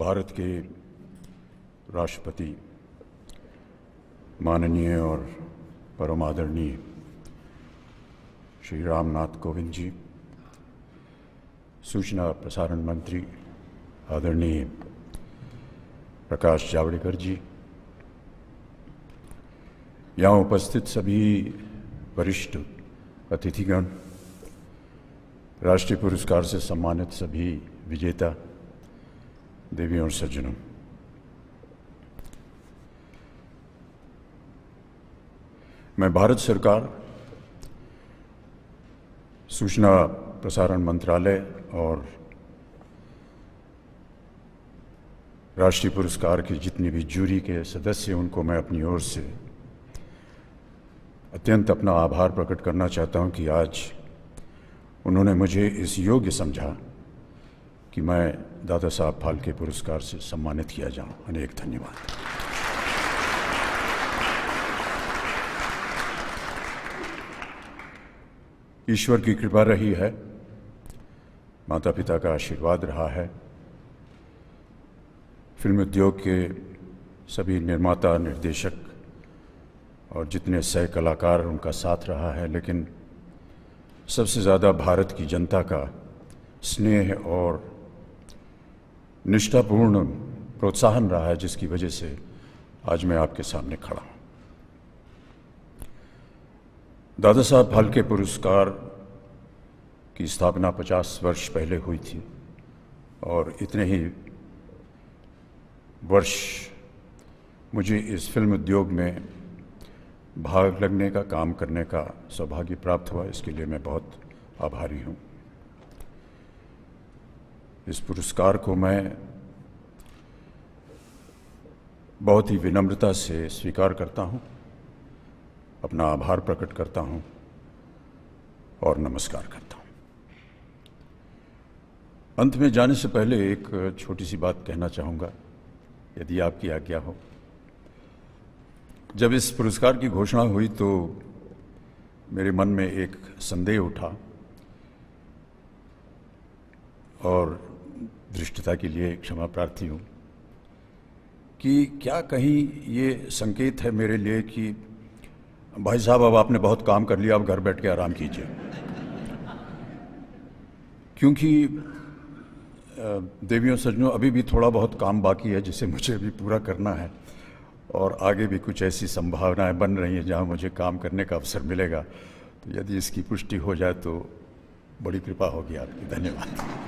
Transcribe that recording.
भारत के राष्ट्रपति माननीय और परमादरणीय श्री रामनाथ कोविंद जी सूचना प्रसारण मंत्री आदरणीय प्रकाश जावड़ेकर जी यहाँ उपस्थित सभी वरिष्ठ अतिथिगण राष्ट्रीय पुरस्कार से सम्मानित सभी विजेता देवी और सज्जनों मैं भारत सरकार सूचना प्रसारण मंत्रालय और राष्ट्रीय पुरस्कार की जितनी भी जूरी के सदस्य उनको मैं अपनी ओर से अत्यंत अपना आभार प्रकट करना चाहता हूं कि आज उन्होंने मुझे इस योग्य समझा कि मैं दादा साहब फाल्के पुरस्कार से सम्मानित किया जाऊं अनेक धन्यवाद ईश्वर की कृपा रही है माता पिता का आशीर्वाद रहा है फिल्म उद्योग के सभी निर्माता निर्देशक और जितने सह कलाकार उनका साथ रहा है लेकिन सबसे ज़्यादा भारत की जनता का स्नेह और निष्ठापूर्ण प्रोत्साहन रहा है जिसकी वजह से आज मैं आपके सामने खड़ा हूँ दादा साहब फालके पुरस्कार की स्थापना 50 वर्ष पहले हुई थी और इतने ही वर्ष मुझे इस फिल्म उद्योग में भाग लगने का काम करने का सौभाग्य प्राप्त हुआ इसके लिए मैं बहुत आभारी हूँ इस पुरस्कार को मैं बहुत ही विनम्रता से स्वीकार करता हूँ अपना आभार प्रकट करता हूँ और नमस्कार करता हूँ अंत में जाने से पहले एक छोटी सी बात कहना चाहूँगा यदि आपकी आज्ञा हो जब इस पुरस्कार की घोषणा हुई तो मेरे मन में एक संदेह उठा और दृष्टता के लिए क्षमा प्रार्थी हूँ कि क्या कहीं ये संकेत है मेरे लिए कि भाई साहब अब आपने बहुत काम कर लिया अब घर बैठ के आराम कीजिए क्योंकि देवियों सजनों अभी भी थोड़ा बहुत काम बाकी है जिसे मुझे अभी पूरा करना है और आगे भी कुछ ऐसी संभावनाएं बन रही हैं जहां मुझे काम करने का अवसर मिलेगा तो यदि इसकी पुष्टि हो जाए तो बड़ी कृपा होगी आपकी धन्यवाद